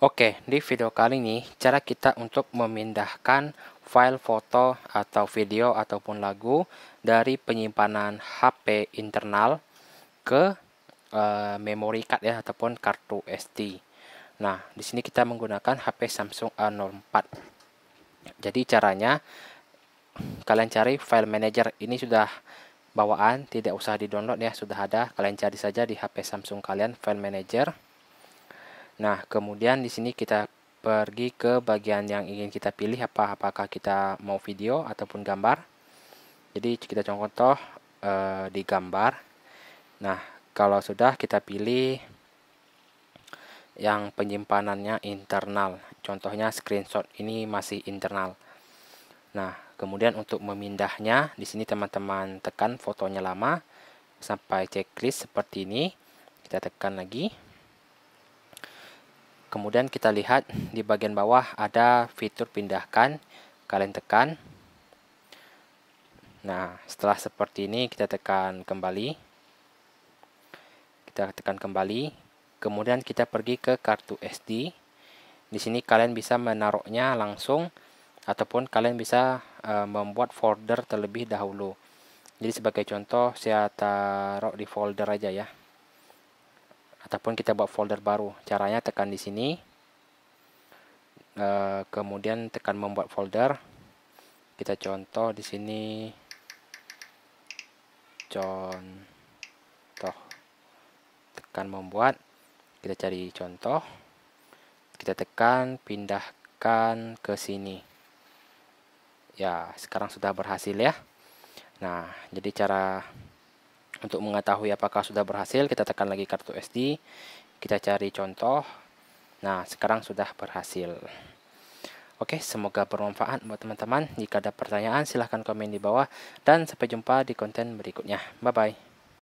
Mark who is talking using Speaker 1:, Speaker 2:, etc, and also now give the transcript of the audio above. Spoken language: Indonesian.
Speaker 1: Oke, di video kali ini cara kita untuk memindahkan file foto atau video ataupun lagu dari penyimpanan HP internal ke e, eh, memory card ya ataupun kartu SD. Nah, di sini kita menggunakan HP Samsung A04. Jadi caranya kalian cari file manager ini sudah bawaan, tidak usah di-download ya, sudah ada. Kalian cari saja di HP Samsung kalian file manager. Nah, kemudian di sini kita pergi ke bagian yang ingin kita pilih apa apakah kita mau video ataupun gambar. Jadi kita contoh e, di gambar. Nah, kalau sudah kita pilih yang penyimpanannya internal. Contohnya screenshot ini masih internal. Nah, kemudian untuk memindahnya di sini teman-teman tekan fotonya lama sampai checklist seperti ini. Kita tekan lagi. Kemudian kita lihat di bagian bawah ada fitur pindahkan, kalian tekan. Nah, setelah seperti ini kita tekan kembali. Kita tekan kembali. Kemudian kita pergi ke kartu SD. Di sini kalian bisa menaruhnya langsung ataupun kalian bisa e, membuat folder terlebih dahulu. Jadi sebagai contoh saya taruh di folder aja ya ataupun kita buat folder baru. Caranya tekan di sini, eh, kemudian tekan membuat folder. Kita contoh di sini, contoh, tekan membuat. Kita cari contoh, kita tekan pindahkan ke sini. Ya, sekarang sudah berhasil ya. Nah, jadi cara untuk mengetahui apakah sudah berhasil, kita tekan lagi kartu SD, kita cari contoh. Nah, sekarang sudah berhasil. Oke, semoga bermanfaat buat teman-teman. Jika ada pertanyaan, silahkan komen di bawah. Dan sampai jumpa di konten berikutnya. Bye-bye.